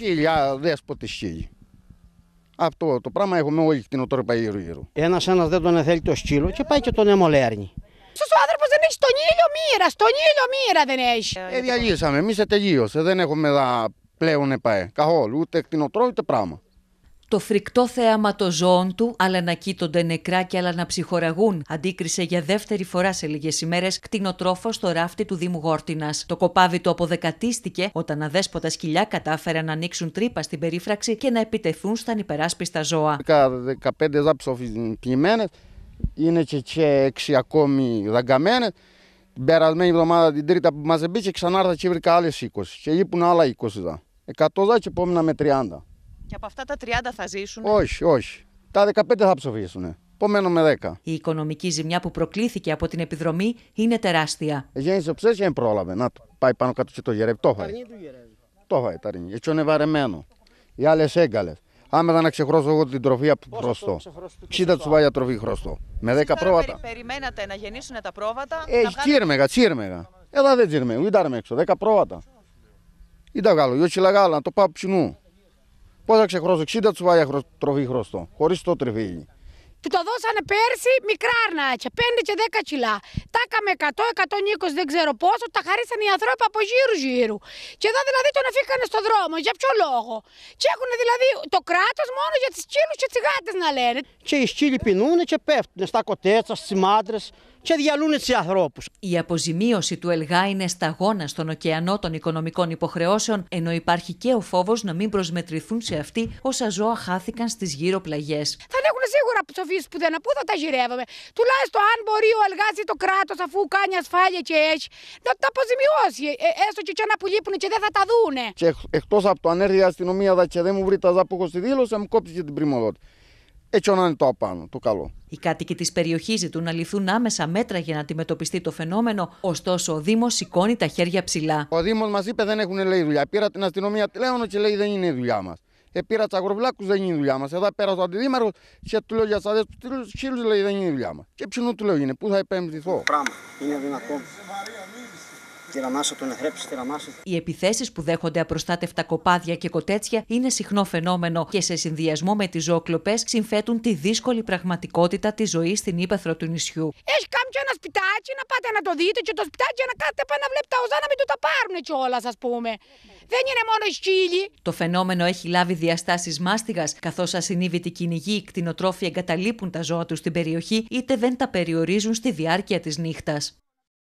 σκύλια, πότε σκύλι. Αυτό το πράγμα έχουμε όλοι κτηνοτρόπα γύρω γύρω. Ένας ένας δεν τον θέλει το σκύλο και πάει και τον αιμολέρνει. Σα ο άνθρωπος δεν έχει τον ήλιο μοίρα, τον ήλιο μοίρα δεν έχει. Ε, διαλύσαμε, εμείς τελείωσε. Δεν έχουμε δα, πλέον πάει καθόλου ούτε κτηνοτρό ούτε πράγμα το φρικτό θέαμα των ζώων του, αλλά να κοίτονται νεκρά και αλλά να ψυχοραγούν, αντίκρισε για δεύτερη φορά σε λίγες ημέρες κτηνοτρόφος στο ράφτη του Δήμου Γόρτινας. Το κοπάδι του αποδεκατίστηκε όταν αδέσποτα σκυλιά κατάφεραν να ανοίξουν τρύπα στην περίφραξη και να επιτεθούν στα υπεράσπιστα ζώα. 15 ζάψοφοι πλημμένε, είναι και, και 6 ακόμη δαγκαμένες. Την περασμένη εβδομάδα την τρίτα που μας ξανάρθα και βρήκα άλλες 20 και λείπουν άλλα 20 δά. 100 δά και επόμενα με 30. Και από αυτά τα 30 θα ζήσουν. Όχι, όχι. Τα 15 θα ψοφήσουν. Επομένω με 10. Η οικονομική ζημιά που προκλήθηκε από την επιδρομή είναι τεράστια. Γέννησε ο ψέσια δεν πρόλαβε. Να το πάει πάνω κάτω και το γερεύει. Το φάει. Το φάει Έτσι είναι βαρεμένο. Οι άλλες έγκαλες. Άμεσα να ξεχρώσω εγώ την τροφή από χρωστό. 60 για τροφή χρωστό. Με 10 πρόβατα. Περιμένατε να γεννήσουν τα πρόβατα. Έχει τσίρμεγα, τσίρμεγα. Εδώ δεν τσίρμεγα. Ήταν έξω. 10 πρόβατα. Ήταν γάλα, να το πάω ψινού. Πόσα ξεχρώσω, 60 τσουβάλια τροφή χρωστό, χωρίς το τριβίλι. Του το δώσανε πέρσι μικρά αρνάκια, 5 και 10 κιλά. Τα έκαμε 100, 120 δεν ξέρω πόσο, τα χαρίσαν οι ανθρώποι από γύρω γύρω. Και εδώ δηλαδή τον αφήκανε στο δρόμο, για ποιο λόγο. Και έχουν δηλαδή το κράτος μόνο για τις σκύλου και τις γάτες να λένε. Και οι σκύλοι πεινούν και πέφτουν στα κοτέτσα, στις μάντρες και διαλούν του ανθρώπους. Η αποζημίωση του ΕΛΓΑ είναι σταγόνα στον ωκεανό των οικονομικών υποχρεώσεων, ενώ υπάρχει και ο φόβος να μην προσμετρηθούν σε αυτή όσα ζώα χάθηκαν στις γύρω πλαγιέ. Θα έχουν σίγουρα ψοφίσει που δεν πού θα τα γυρεύουμε. Τουλάχιστον αν μπορεί ο ΕΛΓΑ ή το κράτος, αφού κάνει ασφάλεια και έχει, να τα αποζημιώσει. Ε, έστω και, και να και δεν θα τα δούνε. Και εκτός από το αν έρθει η αστυνομία και δεν μου βρει τα ζάπου στη δήλωση, μου κόψει και την πριμοδότη έτσι να είναι το απάνω, το καλό. Οι κάτοικοι της περιοχής ζητούν να ληφθούν άμεσα μέτρα για να αντιμετωπιστεί το φαινόμενο. Ωστόσο, ο Δήμος σηκώνει τα χέρια ψηλά. Ο Δήμος μας είπε δεν έχουν λέει δουλειά. Πήρα την αστυνομία τηλέφωνο και λέει δεν είναι η δουλειά μας. Ε, πήρα του αγροβλάκου, δεν είναι η δουλειά μας. Εδώ πέρα ο αντιδήμαρχο και του λέω για σαδέ του λέει δεν είναι η δουλειά μας. Και ψινού του λέω είναι, πού θα επεμβληθώ. Πράγμα, είναι δυνατόν. Οι επιθέσεις που δέχονται απροστάτευτα κοπάδια και κοτέτσια είναι συχνό φαινόμενο και σε συνδυασμό με τις ζώκλοπε συμφέτουν τη δύσκολη πραγματικότητα της ζωής στην ύπαθρο του νησιού. Έχεις κάποιο ένα σπιτάκι να πάτε να το δείτε και το σπιτάκι να κάνετε πάνω να βλέπει τα οζά να μην το τα πάρουν κιόλα, ας πούμε. Δεν είναι μόνο οι σκύλοι. Το φαινόμενο έχει λάβει διαστάσεις μάστιγας, καθώς ασυνείδητοι κυνηγοί, ή κτηνοτρόφοι εγκαταλείπουν τα ζώα τους στην περιοχή, είτε δεν τα περιορίζουν στη διάρκεια της νύχτας.